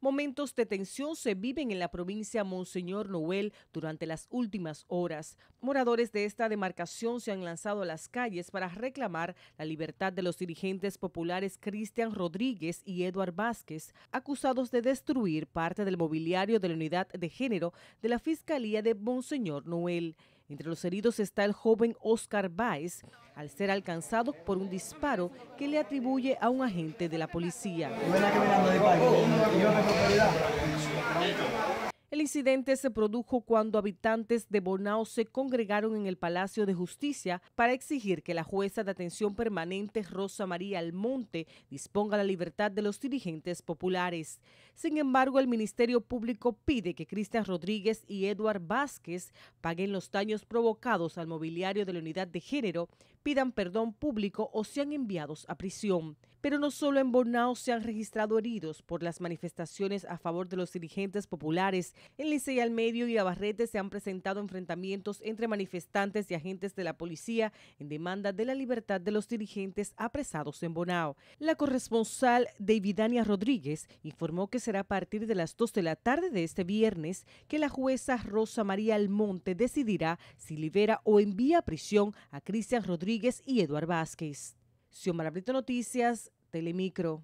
Momentos de tensión se viven en la provincia Monseñor Noel durante las últimas horas. Moradores de esta demarcación se han lanzado a las calles para reclamar la libertad de los dirigentes populares Cristian Rodríguez y Eduard Vázquez, acusados de destruir parte del mobiliario de la unidad de género de la Fiscalía de Monseñor Noel. Entre los heridos está el joven Oscar Báez, al ser alcanzado por un disparo que le atribuye a un agente de la policía. El incidente se produjo cuando habitantes de Bonao se congregaron en el Palacio de Justicia para exigir que la jueza de atención permanente Rosa María Almonte disponga la libertad de los dirigentes populares. Sin embargo, el Ministerio Público pide que Cristian Rodríguez y Eduard Vázquez paguen los daños provocados al mobiliario de la unidad de género, pidan perdón público o sean enviados a prisión. Pero no solo en Bonao se han registrado heridos por las manifestaciones a favor de los dirigentes populares. En Licey al Medio y Abarrete se han presentado enfrentamientos entre manifestantes y agentes de la policía en demanda de la libertad de los dirigentes apresados en Bonao. La corresponsal Davidania Rodríguez informó que será a partir de las 2 de la tarde de este viernes que la jueza Rosa María Almonte decidirá si libera o envía a prisión a Cristian Rodríguez y Eduard Vázquez. Xiomara Brito Noticias, Telemicro.